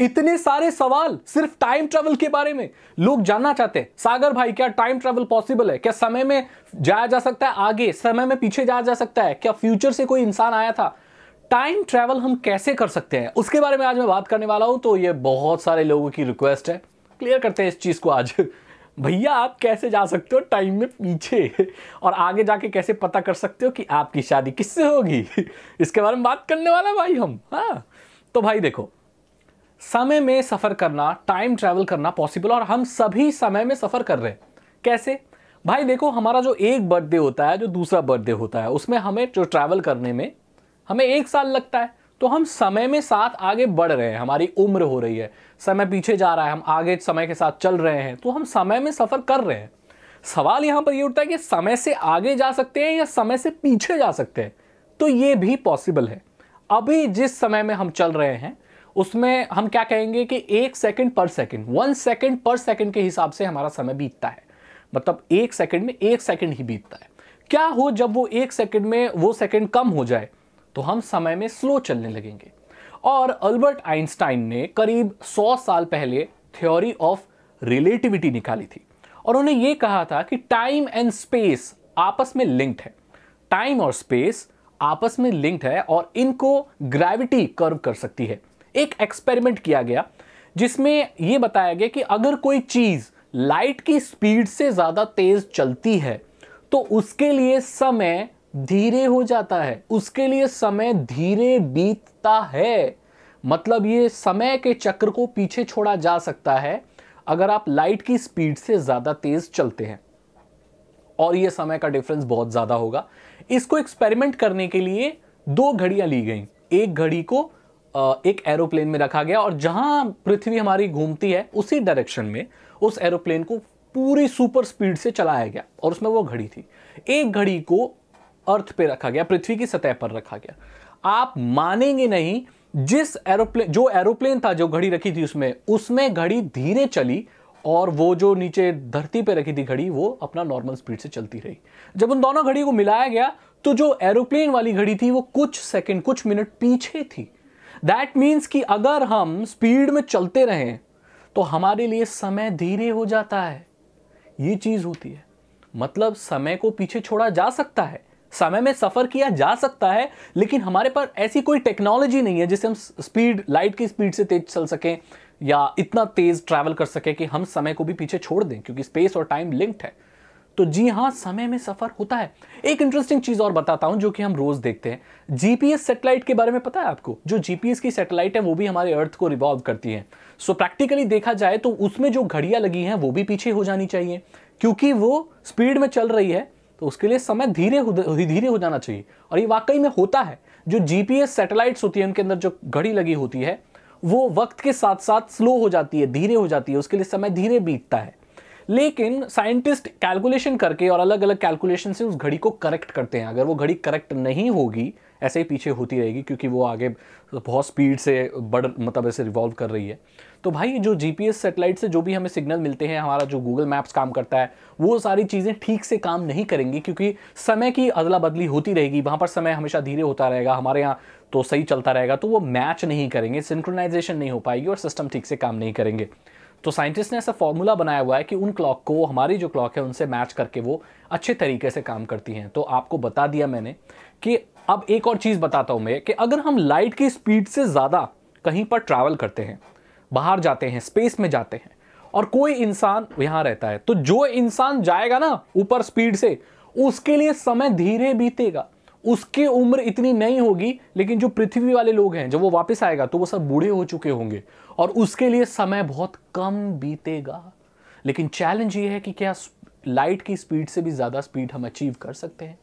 इतने सारे सवाल सिर्फ टाइम ट्रेवल के बारे में लोग जानना चाहते हैं सागर भाई क्या टाइम ट्रेवल पॉसिबल है क्या समय में जाया जा सकता है आगे समय में पीछे जाया जा सकता है क्या फ्यूचर से कोई इंसान आया था टाइम ट्रैवल हम कैसे कर सकते हैं उसके बारे में आज मैं बात करने वाला हूं तो ये बहुत सारे लोगों की रिक्वेस्ट है क्लियर करते हैं इस चीज़ को आज भैया आप कैसे जा सकते हो टाइम में पीछे और आगे जाके कैसे पता कर सकते हो कि आपकी शादी किससे होगी इसके बारे में बात करने वाला भाई हम हाँ तो भाई देखो समय में सफ़र करना टाइम ट्रैवल करना पॉसिबल और हम सभी समय में सफ़र कर रहे हैं कैसे भाई देखो हमारा जो एक बर्थडे होता है जो दूसरा बर्थडे होता है उसमें हमें जो ट्रैवल करने में हमें एक साल लगता है तो हम समय में साथ आगे बढ़ रहे हैं हमारी उम्र हो रही है समय पीछे जा रहा है हम आगे समय के साथ चल रहे हैं तो हम समय में सफ़र कर रहे हैं सवाल यहाँ पर ये यह उठता है कि समय से आगे जा सकते हैं या समय से पीछे जा सकते हैं तो ये भी पॉसिबल है अभी जिस समय में हम चल रहे हैं उसमें हम क्या कहेंगे कि एक सेकंड पर सेकंड वन सेकंड पर सेकंड के हिसाब से हमारा समय बीतता है मतलब एक सेकंड में एक सेकंड ही बीतता है क्या हो जब वो एक सेकंड में वो सेकंड कम हो जाए तो हम समय में स्लो चलने लगेंगे और अल्बर्ट आइंस्टाइन ने करीब 100 साल पहले थ्योरी ऑफ रिलेटिविटी निकाली थी और उन्हें यह कहा था कि टाइम एंड स्पेस आपस में लिंक्ड है टाइम और स्पेस आपस में लिंक्ड है और इनको ग्रेविटी कर्व कर सकती है एक एक्सपेरिमेंट किया गया जिसमें यह बताया गया कि अगर कोई चीज़ लाइट की स्पीड से ज़्यादा तेज़ चलती है तो उसके लिए समय धीरे हो जाता है उसके लिए समय धीरे बीतता है मतलब ये समय के चक्र को पीछे छोड़ा जा सकता है अगर आप लाइट की स्पीड से ज़्यादा तेज़ चलते हैं और ये समय का डिफरेंस बहुत ज़्यादा होगा इसको एक्सपेरिमेंट करने के लिए दो घड़ियां ली गई एक घड़ी को एक एरोप्लेन में रखा गया और जहां पृथ्वी हमारी घूमती है उसी डायरेक्शन में उस एरोप्लेन को पूरी सुपर स्पीड से चलाया गया और उसमें वो घड़ी थी एक घड़ी को अर्थ पे रखा गया पृथ्वी की सतह पर रखा गया आप मानेंगे नहीं जिस एरोप्लेन जो एरोप्लेन था जो घड़ी रखी थी उसमें उसमें घड़ी धीरे चली और वो जो नीचे धरती पे रखी थी घड़ी वो अपना नॉर्मल स्पीड से चलती रही जब उन दोनों घड़ी को मिलाया गया तो जो एरोप्लेन वाली घड़ी थी वो कुछ सेकंड कुछ मिनट पीछे थी दैट मीन्स कि अगर हम स्पीड में चलते रहें तो हमारे लिए समय धीरे हो जाता है ये चीज़ होती है मतलब समय को पीछे छोड़ा जा सकता है समय में सफ़र किया जा सकता है लेकिन हमारे पास ऐसी कोई टेक्नोलॉजी नहीं है जिससे हम स्पीड लाइट की स्पीड से तेज चल सकें या इतना तेज़ ट्रैवल कर सकें कि हम समय को भी पीछे छोड़ दें क्योंकि स्पेस और टाइम लिंक्ड है तो जी हाँ समय में सफर होता है एक इंटरेस्टिंग चीज और बताता हूं जो कि हम रोज देखते हैं जीपीएस सैटेलाइट के बारे में पता है आपको जो जीपीएस की सैटेलाइट है वो भी हमारे अर्थ को रिवॉल्व करती है सो प्रैक्टिकली देखा जाए तो उसमें जो घड़ियां लगी हैं वो भी पीछे हो जानी चाहिए क्योंकि वो स्पीड में चल रही है तो उसके लिए समय धीरे धीरे हो जाना चाहिए और ये वाकई में होता है जो जीपीएस सैटेलाइट्स होती है उनके अंदर जो घड़ी लगी होती है वो वक्त के साथ साथ स्लो हो जाती है धीरे हो जाती है उसके लिए समय धीरे बीतता है लेकिन साइंटिस्ट कैलकुलेशन करके और अलग अलग कैलकुलेशन से उस घड़ी को करेक्ट करते हैं अगर वो घड़ी करेक्ट नहीं होगी ऐसे ही पीछे होती रहेगी क्योंकि वो आगे बहुत स्पीड से बढ़ मतलब ऐसे रिवॉल्व कर रही है तो भाई जो जीपीएस सेटेलाइट से जो भी हमें सिग्नल मिलते हैं हमारा जो गूगल मैप्स काम करता है वो सारी चीज़ें ठीक से काम नहीं करेंगी क्योंकि समय की अदला बदली होती रहेगी वहाँ पर समय हमेशा धीरे होता रहेगा हमारे यहाँ तो सही चलता रहेगा तो वो मैच नहीं करेंगे सिंक्रोनाइजेशन नहीं हो पाएगी और सिस्टम ठीक से काम नहीं करेंगे तो साइंटिस्ट ने ऐसा फॉर्मूला बनाया हुआ है कि उन क्लॉक को हमारी जो क्लॉक है उनसे मैच करके वो अच्छे तरीके से काम करती हैं तो आपको बता दिया मैंने कि अब एक और चीज़ बताता हूँ मैं कि अगर हम लाइट की स्पीड से ज़्यादा कहीं पर ट्रैवल करते हैं बाहर जाते हैं स्पेस में जाते हैं और कोई इंसान यहाँ रहता है तो जो इंसान जाएगा ना ऊपर स्पीड से उसके लिए समय धीरे बीतेगा उसकी उम्र इतनी नहीं होगी लेकिन जो पृथ्वी वाले लोग हैं जब वो वापस आएगा तो वो सब बूढ़े हो चुके होंगे और उसके लिए समय बहुत कम बीतेगा लेकिन चैलेंज ये है कि क्या लाइट की स्पीड से भी ज़्यादा स्पीड हम अचीव कर सकते हैं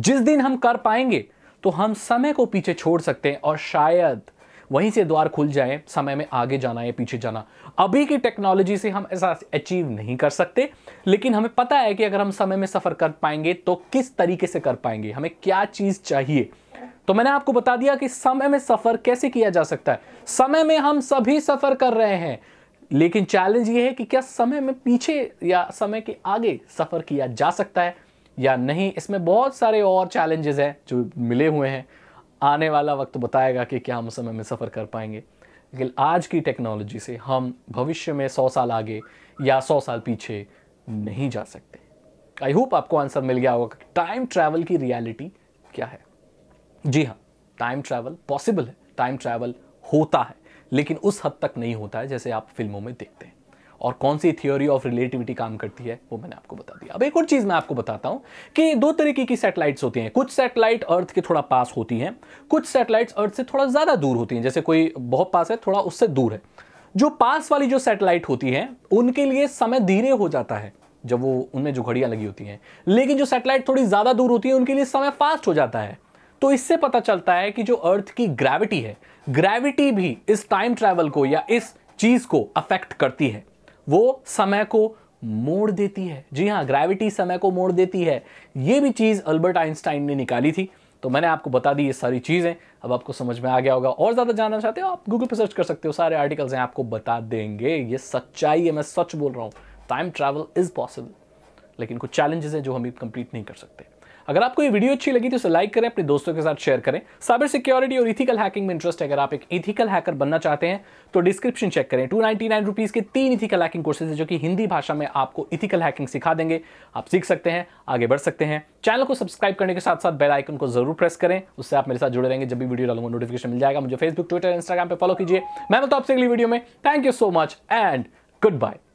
जिस दिन हम कर पाएंगे तो हम समय को पीछे छोड़ सकते हैं और शायद वहीं से द्वार खुल जाए समय में आगे जाना या पीछे जाना अभी की टेक्नोलॉजी से हम ऐसा अचीव नहीं कर सकते लेकिन हमें पता है कि अगर हम समय में सफ़र कर पाएंगे तो किस तरीके से कर पाएंगे हमें क्या चीज़ चाहिए तो मैंने आपको बता दिया कि समय में सफ़र कैसे किया जा सकता है समय में हम सभी सफ़र कर रहे हैं लेकिन चैलेंज यह है कि क्या समय में पीछे या समय के आगे सफ़र किया जा सकता है या नहीं इसमें बहुत सारे और चैलेंजेस हैं जो मिले हुए हैं आने वाला वक्त बताएगा कि क्या हम उस समय में सफ़र कर पाएंगे लेकिन आज की टेक्नोलॉजी से हम भविष्य में सौ साल आगे या सौ साल पीछे नहीं जा सकते आई होप आपको आंसर मिल गया होगा कि टाइम ट्रैवल की रियलिटी क्या है जी हाँ टाइम ट्रैवल पॉसिबल है टाइम ट्रैवल होता है लेकिन उस हद तक नहीं होता है जैसे आप फिल्मों में देखते हैं और कौन सी थियोरी ऑफ रिलेटिविटी काम करती है वो मैंने आपको बता दिया अब एक और चीज़ मैं आपको बताता हूँ कि दो तरीके की सैटेलाइट्स होती हैं कुछ सैटेलाइट अर्थ के थोड़ा पास होती हैं कुछ सैटेलाइट्स अर्थ से थोड़ा ज़्यादा दूर होती हैं जैसे कोई बहुत पास है थोड़ा उससे दूर है जो पास वाली जो सैटेलाइट होती है उनके लिए समय धीरे हो जाता है जब वो उनमें जो घड़ियां लगी होती हैं लेकिन जो सैटेलाइट थोड़ी ज़्यादा दूर होती है उनके लिए समय फास्ट हो जाता है तो इससे पता चलता है कि जो अर्थ की ग्रेविटी है ग्रेविटी भी इस टाइम ट्रैवल को या इस चीज़ को अफेक्ट करती है वो समय को मोड़ देती है जी हाँ ग्रेविटी समय को मोड़ देती है ये भी चीज़ अल्बर्ट आइंस्टाइन ने निकाली थी तो मैंने आपको बता दी ये सारी चीज़ें अब आपको समझ में आ गया होगा और ज़्यादा जानना चाहते हो आप गूगल पर सर्च कर सकते हो सारे आर्टिकल्स हैं आपको बता देंगे ये सच्चाई है मैं सच बोल रहा हूँ टाइम ट्रैवल इज़ पॉसिबल लेकिन कुछ चैलेंजेस हैं जो हम कंप्लीट नहीं कर सकते अगर आपको ये वीडियो अच्छी लगी तो इसे लाइक करें अपने दोस्तों के साथ शेयर करें साइबर सिक्योरिटी और इथिकल हैकिंग में इंटरेस्ट है अगर आप एक इथिकल हैकर बनना चाहते हैं तो डिस्क्रिप्शन चेक करें टू रुपीज के तीन इथिकल हैकिंग कोर्सेज है जो कि हिंदी भाषा में आपको इथिकल हैकिंग सिखा देंगे आप सीख सकते हैं आगे बढ़ सकते हैं चैनल को सब्सक्राइब करने के साथ साथ बेल आइकन को जरूर प्रेस करें उससे आप मेरे साथ जुड़े रहेंगे जब भी वीडियो डालूंगा नोटिफिकेशन मिल जाएगा मुझे फेसबुक ट्विटर इंस्टाग्राम पर फॉलो कीजिए मैं मिलता तो आपसे अगली वीडियो में thank you so much and good bye